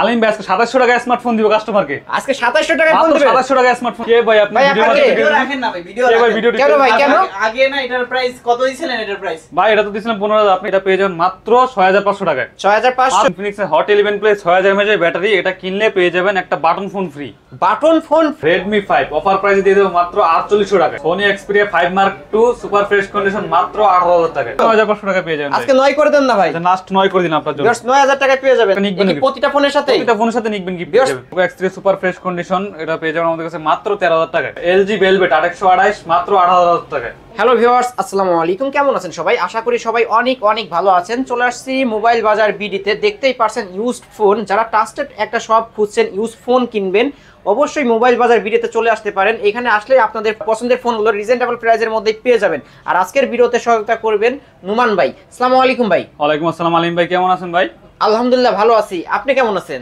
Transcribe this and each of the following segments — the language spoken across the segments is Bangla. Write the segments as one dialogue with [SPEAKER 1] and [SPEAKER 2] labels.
[SPEAKER 1] আলিম ভাই আজকে সাতাশশো টাকা স্মার্টফোন দিব কাস্টমারকে আজকে সাতাশশো টাকা ফোন সাতাশশো টাকা স্মার্টফোন কে ভাই আপনি ভিডিও রাখেন
[SPEAKER 2] না ভাই ভিডিও ভিডিও কেন ভাই কেন আগে না এটার প্রাইস কত দিছিলেন এটার প্রাইস
[SPEAKER 1] ভাই এটা তো দিছিলাম 15000 আপনি এটা পেয়ে যাবেন মাত্র 6500 টাকায় 6500 Infinix hot 11 plus 6000 mAh battery এটা কিনলে পেয়ে যাবেন একটা button phone free button phone Redmi 5 offer প্রাইসে দিয়ে দেব মাত্র 4800 টাকা Sony Xperia 5 Mark 2 super fresh condition মাত্র 18000 টাকা 6500 টাকা পেয়ে যাবেন আজকে নয় করে দেন না ভাই লাস্ট আচ্ছা, নয় করে দিন আপনার জন্য জাস্ট 9000 টাকা পেয়ে যাবেন প্রতিটা ফোনের সাথে ফোনের সাথে গিফট সুপার ফ্রেশ কন্ডিশন এটা পেয়ে যাবেন আমাদের কাছে মাত্র 13000 টাকায় 828 মাত্র টাকায়
[SPEAKER 3] হ্যালো ভিউয়ার্স আসসালামু আলাইকুম কেমন আছেন সবাই আশা করি সবাই অনেক অনেক ভালো আছেন চলে আসছি মোবাইল বাজার বিডিতে দেখতেই পারছেন ইউজড ফোন যারা ট্রাস্টেড একটা সব খুঁজছেন ইউজ ফোন কিনবেন অবশ্যই মোবাইল বাজার বিডিতে চলে আসতে পারেন এখানে আসলে আপনাদের পছন্দের ফোনগুলো রিজনেবল এর মধ্যে পেয়ে যাবেন আর আজকের ভিডিওতে সহায়তা করবেন নুমান
[SPEAKER 1] ভাই আসসালামু আলাইকুম ভাই ওয়ালাইকুম আসসালাম আলিম ভাই কেমন আছেন ভাই আলহামদুলিল্লাহ ভালো আছি আপনি কেমন আছেন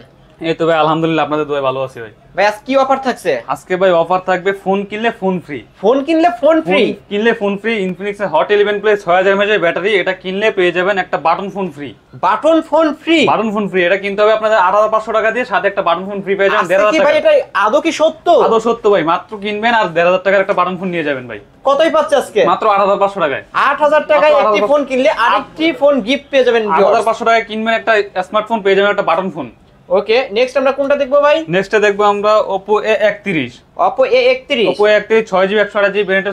[SPEAKER 1] এই তো ভাই আলহামদুলিল্লাহ আপনাদের ভালো আছি ভাই ভাই কি অফার থাকছে আজকে ভাই অফার থাকবে ফোন কিনলে ফোন ফ্রি ফোন কিনলে ফোন ফ্রি কিনলে phone free Infinix hot 11 6000 mAh battery এটা কিনলে পেয়ে যাবেন একটা button phone free button phone free button phone free এটা কিনতে হবে আপনাদের 8500 টাকা দিয়ে সাথে একটা বাটন ফোন ফ্রি পেয়ে যাবেন টাকা ভাই এটা আদৌ কি সত্য সত্য ভাই মাত্র কিনবেন আর 10000 টাকার একটা বাটন ফোন নিয়ে যাবেন ভাই কতই পাচ্ছে আজকে মাত্র 8500 টাকায়
[SPEAKER 3] 8000 টাকায় একটি ফোন কিনলে
[SPEAKER 1] আরেকটি ফোন গিফট পেয়ে যাবেন 8500 টাকায় কিনবেন একটা স্মার্টফোন পেয়ে যাবেন একটা বাটন ফোন ওকে নেক্সট আমরা কোনটা দেখবো ভাই নেক্সটটা দেখবো আমরা Oppo A31 অপো এত ফোন ধরেন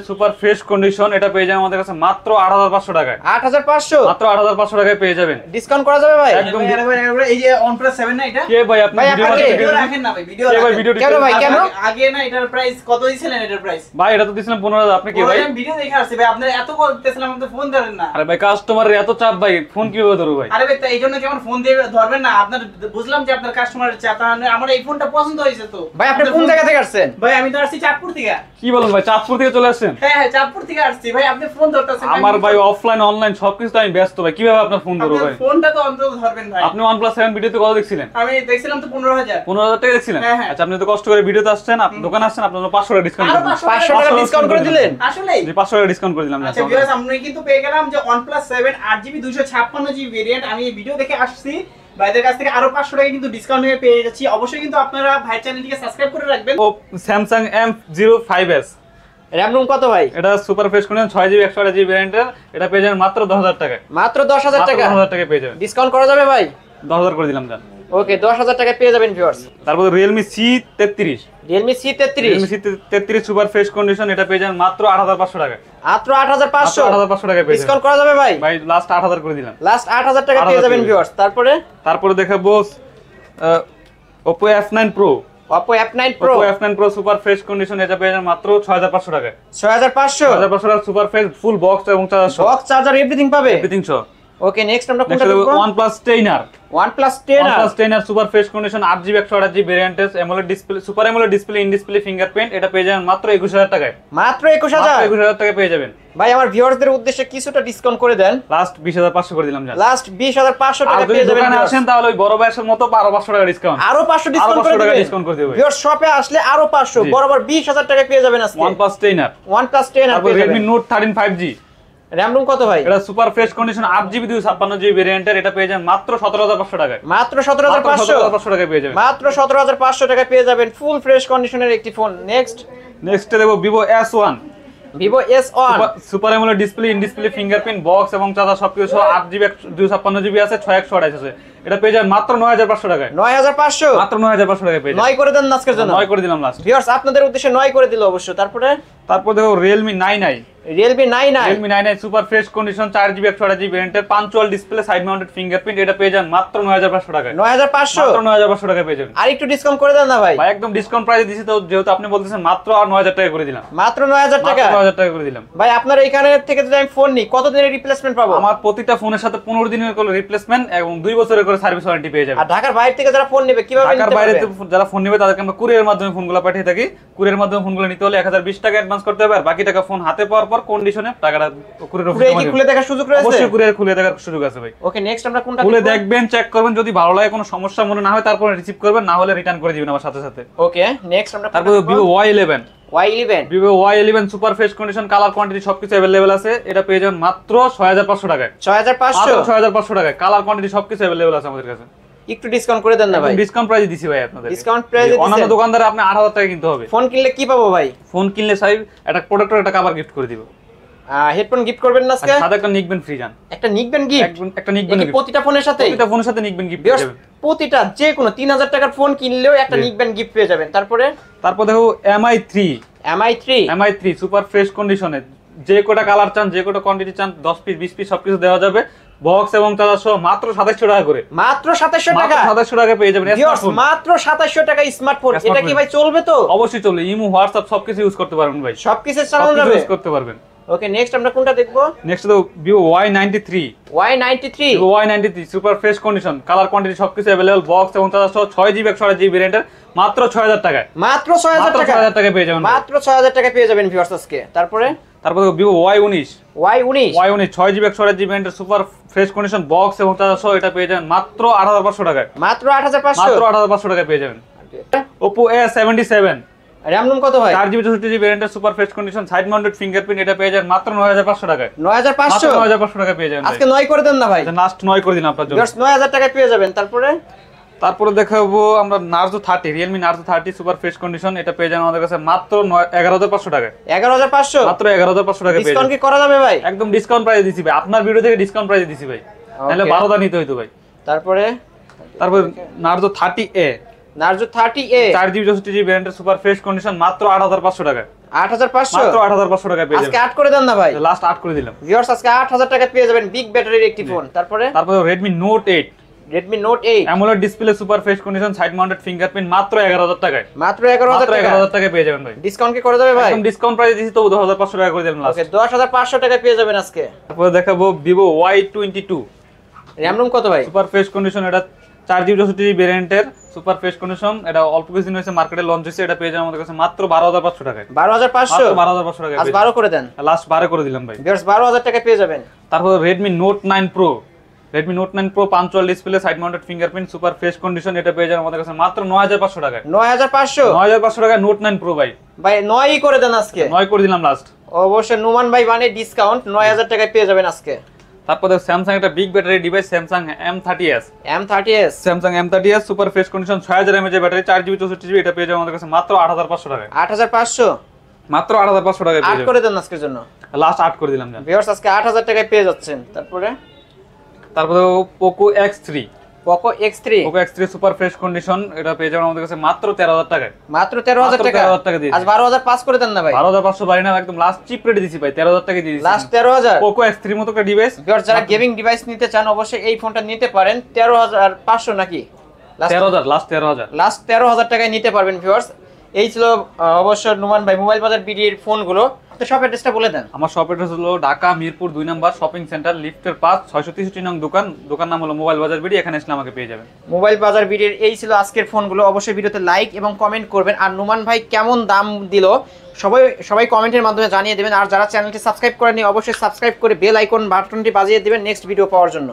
[SPEAKER 1] না ভাই এত চাপ ভাই ফোন কিভাবে ধরবো ভাই
[SPEAKER 2] আরে ভাই এই জন্য কেমন ফোন দিয়ে ধরবেন না আপনার বুঝলাম যে আপনার কাস্টমারের আমার এই ফোনটা পছন্দ হয়েছে তো ভাই আপনি কোন জায়গা থেকে আসছেন ভাই আমি তো আসছি চাঁদপুর টাকা হ্যাঁ, হ্যাঁ। আচ্ছা, আপনি
[SPEAKER 1] কষ্ট করে ভিডিওতে আসছেন দোকানে আসছেন আপনার 500 টাকা ডিসকাউন্ট টাকা আসলে জি টাকা ডিসকাউন্ট দিলাম আচ্ছা ভিউয়ার্স আচ্ছা,
[SPEAKER 2] আমরা আচ্ছা। কিন্তু পেয়ে গেলাম যে OnePlus 7 8GB 256GB ভেরিয়েন্ট আমি ভিডিও দেখে আসছি ভাইদের কাছ থেকে আরো 500 টাকা কিন্তু ডিসকাউন্ট
[SPEAKER 1] নিয়ে পেয়ে যাচ্ছি অবশ্যই কিন্তু আপনারা ভাই চ্যানেলটিকে সাবস্ক্রাইব করে রাখবেন ও স্যামসাং M05s র্যাম রুম কত ভাই এটা সুপার ফেস কোন 6 জিবি 128 জিবি ভ্যারিয়েন্টের এটা পেয়ে যাবেন মাত্র 10000 টাকা মাত্র 10000 টাকা 10000 টাকা পেয়ে যাবেন ডিসকাউন্ট করা যাবে ভাই 10000 করে দিলাম জান
[SPEAKER 3] ওকে 10000 টাকা পেয়ে যাবেন ভিউয়ার্স
[SPEAKER 1] তারপরে Realme C33
[SPEAKER 3] Realme C33 Realme
[SPEAKER 1] C33 super fresh condition এটা পেয়ে যাবেন মাত্র 8500 টাকা মাত্র 8500 8500 টাকা পেয়ে ডিসকাউন্ট করা যাবে ভাই ভাই লাস্ট 8000 করে দিলাম লাস্ট 8000 টাকা পেয়ে যাবেন ভিউয়ার্স তারপরে তারপরে দেখাবো Oppo F9 Pro Oppo F9 Pro Oppo F9 Pro super fresh condition এটা পেয়ে যাবেন মাত্র 6500 টাকা 6500 6500 টাকা সুপার ফ্রেশ ফুল বক্স এবং চার্জার বক্স চার্জার এভরিথিং পাবে এভরিথিং সব
[SPEAKER 3] ওকে নেক্সট আমরা কোনটা দেখব
[SPEAKER 1] OnePlus 10 OnePlus 10 OnePlus 10 super fresh condition 8GB 128GB variant এস AMOLED display super AMOLED display in display fingerprint এটা পেয়ে যাবেন মাত্র 21000 টাকায় মাত্র 21000 মাত্র 21000 টাকায় পেয়ে যাবেন ভাই আমার ভিউয়ার্সদের উদ্দেশ্যে কিছুটা ডিসকাউন্ট করে দেন লাস্ট 20500 করে দিলাম জান লাস্ট 20500 টাকা পেয়ে যাবেন দোকানে আসেন তাহলে ওই বড় ভাইয়ের মতো 12500 টাকা ডিসকাউন্ট আরো 500 ডিসকাউন্ট করে দিবেন ডিসকাউন্ট করে দিবেন ভিউয়ার শপে আসলে আরো 500 বরাবর 20000 টাকা পেয়ে যাবেন আজকে OnePlus 10 আর OnePlus 10 আর Redmi Note 13 5G র্যামরুম কত ভাই এটা super fresh condition 8 GB 256 GB ভেরিয়েন্টের এটা পেয়ে যাবেন মাত্র 17500 টাকায় মাত্র 17500 টাকায় পেয়ে যাবেন
[SPEAKER 3] মাত্র 17500 টাকায় পেয়ে যাবেন ফুল ফ্রেশ কন্ডিশনের একটি ফোন নেক্সট নেক্সটে দেব
[SPEAKER 1] Vivo S1 Vivo S1 super AMOLED display in display fingerprint box এবং চার্জার সবকিছু সহ 8 জিবি 256 জিবি আছে 6128 আছে এটা পেয়ে যান মাত্র 9500 টাকায় 9500 মাত্র 9500 টাকায় পেয়ে যান নয় করে দেন আজকের জন্য নয় করে দিলাম লাস্ট ভিউয়ার্স আপনাদের উদ্দেশ্যে নয় করে দিল অবশ্য তারপরে তারপর দেখো Realme 9i Realme 9i Realme 9i super fresh condition 4GB 8GB ভেরিয়েন্টের punch hole display side mounted fingerprint এটা পেয়ে যান মাত্র 9500 টাকায় 9500 মাত্র 9500 টাকায় পেয়ে যাবেন আর একটু ডিসকাউন্ট করে দেন না ভাই ভাই একদম ডিসকাউন্ট প্রাইসে দিছি তো যেহেতু আপনি বলতেছেন মাত্র 9000 টাকা করে দিলাম মাত্র 9000 টাকা 9000 টাকা করে দিলাম ভাই আপনার এখানে থেকে যদি আমি ফোন নিই কত দিনের রিপ্লেসমেন্ট পাবো আমার প্রতিটা ফোনের সাথে 15 দিনের করে রিপ্লেসমেন্ট এবং 2 বছরের করে সার্ভিস ওয়ারেন্টি পেয়ে যাবেন আর ঢাকার বাইরে থেকে যারা ফোন নেবে কিভাবে ঢাকার বাইরে যারা ফোন নেবে তাদেরকে আমরা কুরিয়ারের মাধ্যমে ফোনগুলো পাঠিয়ে থাকি কুরিয়ারের মাধ্যমে ফোনগুলো নিতে হলে 1020 টাকা অ্যাডভান্স করতে হবে আর বাকি টাকা ফোন হাতে পাওয়ার পর সুপার কন্ডিশনে টাকাটা কুরিয়ার অফিসে খুলে দেখার
[SPEAKER 3] সুযোগ রয়েছে অবশ্যই কুরিয়ার
[SPEAKER 1] খুলে দেখার সুযোগ আছে ভাই ওকে নেক্সট আমরা কোনটা খুলে দেখবেন চেক করবেন যদি ভালো লাগে কোনো সমস্যা মনে না হয় তারপর রিসিভ করবেন না হলে রিটার্ন করে দিবেন আমার সাথে সাথে ওকে নেক্সট আমরা তারপর Vivo Y11 super condition colour quantity সবকিছু अवेलेबल আছে এটা পেয়ে যাবেন মাত্র টাকায় টাকায় কালার আছে আমাদের কাছে একটু ডিসকাউন্ট করে দেন না ভাই ডিসকাউন্ট প্রাইস দিছি ভাই আপনাদের ডিসকাউন্ট প্রাইস দিছি অন্যান্য দোকানদারে আপনি 8000 টাকা কিনতে হবে ফোন কিনলে কি পাবো ভাই ফোন কিনলে সাহেব একটা প্রোডাক্টর একটা কভার গিফট করে দিব হেডফোন গিফট করবেন না আজকে আচ্ছা, সাদা একটা নিকবেন ফ্রি জান একটা নিকবেন গিফট একটা নিকবেন প্রতিটা ফোনের সাথে প্রতিটা ফোনের সাথে নিকবেন গিফট পেয়ে
[SPEAKER 3] প্রতিটা যে কোনো 3000
[SPEAKER 1] টাকার ফোন কিনলেও একটা নিকবেন গিফট পেয়ে যাবেন তারপরে তারপর দেখো MI3 MI3 MI3 super fresh কন্ডিশনে যে কোটা কালার চান যে কোটা কোয়ান্টিটি চান 10 পিস 20 পিস সবকিছু দেওয়া যাবে বক্স এবং চার্জার সহ মাত্র 2700 টাকা করে মাত্র 2700 টাকা 2700 টাকা পেয়ে যাবেন
[SPEAKER 3] মাত্র 2700 টাকা স্মার্টফোন এটা কি ভাই
[SPEAKER 1] চলবে তো অবশ্যই চলবে ইমো হোয়াটসঅ্যাপ সবকিছু ইউজ করতে পারবেন ভাই সবকিছু চালানো ইউজ করতে পারবেন ওকে নেক্সট আমরা কোনটা দেখবো নেক্সট তো super fresh condition colour quantity সবকিছু বক্স এবং সহ মাত্র টাকায় মাত্র টাকা পেয়ে যাবেন
[SPEAKER 3] মাত্র টাকা পেয়ে
[SPEAKER 1] যাবেন ভিউয়ার্স আজকে তারপরে তারপর ভিভো ওয়াই উনিশ ওয়াই উনিশ ওয়াই উনিশ ছয় জিবি একশো GB super fresh condition box এবং চারশো এটা পেয়ে যাবেন মাত্র আট হাজার পাঁচশো টাকায় মাত্র
[SPEAKER 3] আট হাজার পাঁচশো মাত্র আট হাজার
[SPEAKER 1] পাঁচশো টাকায় পেয়ে যাবেন ওপো এ সেভেন্টি সেভেন টাকা পেয়ে যাবেন আজকে করে দেন না ভাই লাস্ট আচ্ছা, করে দিন আপনার টাকা পেয়ে যাবেন তারপরে তারপরে দেখাবো আমরা Narzo thirty Realme Narzo thirty super fresh condition এটা পেয়ে যান আমাদের কাছে মাত্র এগারো হাজার পাঁচশো টাকা এগারো হাজার পাঁচশো মাত্র এগারো হাজার পাঁচশো টাকা ডিসকাউন্ট কি করা যাবে ভাই একদম ডিসকাউন্ট প্রাইসে দিছি ভাই আপনার ভিডিও থেকে ডিসকাউন্ট প্রাইসে দিছি ভাই তাহলে বারো দা নিতে হইতো ভাই তারপরে তারপর Narzo thirty A Narzo thirty A চার জিবি চৌষট্টি জিবি ব্যান্ডের সুপার ফ্রেশ কন্ডিশন মাত্র আট হাজার পাঁচশো টাকা আট হাজার পাঁচশো মাত্র আট হাজার পাঁচশো টাকা পেয়ে আজকে আট করে দেন না ভাই লাস্ট আট করে দিলাম ভিউয়ার্স আজকে আট হাজার টাকা পেয়ে যাবেন বিগ ব্যাটারির একটি ফোন তারপরে তারপরে Redmi Note eight Redmi Note 8 AMOLED display super fresh condition side mounted fingerprint মাত্র 11000 টাকায় মাত্র 11000 টাকা 11000 টাকায় পেয়ে যাবেন ভাই ডিসকাউন্ট কি করে দেবে ভাই একদম ডিসকাউন্ট প্রাইস দিছি তো 10500 টাকা করে দিলাম লাস্ট ওকে 10500 টাকায় পেয়ে যাবেন আজকে তারপর দেখাবো Vivo Y22 RAM ROM কত ভাই সুপার ফ্রেশ কন্ডিশন এটা 4GB জিবি ভেরিয়েন্টের সুপার ফ্রেশ কন্ডিশন এটা অল্প কিছুদিন হয়েছে মার্কেটে লঞ্চ হয়েছে এটা পেয়ে যাবেন আমাদের কাছে মাত্র 12500 টাকায় 12500 মাত্র 12500 টাকায় আজ 12 করে দেন লাস্ট 12 করে দিলাম ভাই ভিউয়ার্স 12000 টাকায় পেয়ে যাবেন তারপর Redmi Note 9 Pro Redmi Note nine Pro punch hole display side mounted fingerprint super fresh condition এটা পেয়ে যাবেন আমাদের কাছে মাত্র নয় হাজার পাঁচশো টাকা নয় হাজার পাঁচশো নয় হাজার পাঁচশো টাকা নোট নাইন প্রো ভাই ভাই নয়ই করে দেন আজকে নয় করে দিলাম লাস্ট অবশ্যই নুমান ভাই মানে ডিসকাউন্ট নয় হাজার টাকায় পেয়ে যাবেন আজকে তারপরে স্যামসাং একটা big battery device Samsung M thirty S M thirty S Samsung M thirty S super fresh condition ছয় হাজার এমএচ ব্যাটারি চার জিবি চৌষট্টি জিবি এটা পেয়ে যাবেন আমাদের কাছে মাত্র আট হাজার পাঁচশো টাকা আট হাজার পাঁচশো মাত্র আট হাজার পাঁচশো টাকা আট করে দেন আজকের জন্য লাস্ট আট করে দিলাম ভিউয়ার্স
[SPEAKER 3] আজকে আট হাজার টাকায় পেয়ে যাচ্ছেন তারপরে
[SPEAKER 1] তারপরে Poco X three Poco X three Poco X three super fresh condition এটা পেয়ে যাবেন আমাদের কাছে মাত্র তেরো হাজার টাকায় মাত্র তেরো হাজার টাকা তেরো হাজার টাকা দিয়ে আজ বারো হাজার পাঁচ করে দেন না ভাই বারো হাজার পাঁচশো বাড়ি না একদম লাস্ট চিপ রেটে দিচ্ছি ভাই তেরো হাজার টাকা দিয়ে লাস্ট তেরো হাজার পোকো এক্স থ্রি মতো ডিভাইস যারা গেমিং
[SPEAKER 3] ডিভাইস নিতে চান অবশ্যই এই ফোনটা নিতে পারেন
[SPEAKER 1] তেরো হাজার পাঁচশো নাকি তেরো হাজার লাস্ট তেরো হাজার লাস্ট
[SPEAKER 3] তেরো হাজার টাকায় নিতে পারবেন ভিউয়ার্স এই ছিল অবশ্য নুমান ভাই মোবাইল বাজার বিডির
[SPEAKER 1] ফোনগুলো তো বলে দেন আমার শপ ঢাকা মিরপুর দুই শপিং সেন্টার নং দোকান নাম হলো মোবাইল বাজার এখানে আমাকে পেয়ে যাবেন মোবাইল বাজার এই ছিল আজকের
[SPEAKER 3] ফোনগুলো অবশ্যই ভিডিওতে লাইক এবং কমেন্ট করবেন আর ভাই কেমন দাম সবাই সবাই কমেন্টের মাধ্যমে জানিয়ে দেবেন আর যারা চ্যানেলটি সাবস্ক্রাইব করেনি অবশ্যই সাবস্ক্রাইব করে বেল আইকন বাটনটি বাজিয়ে দেবেন নেক্সট ভিডিও পাওয়ার জন্য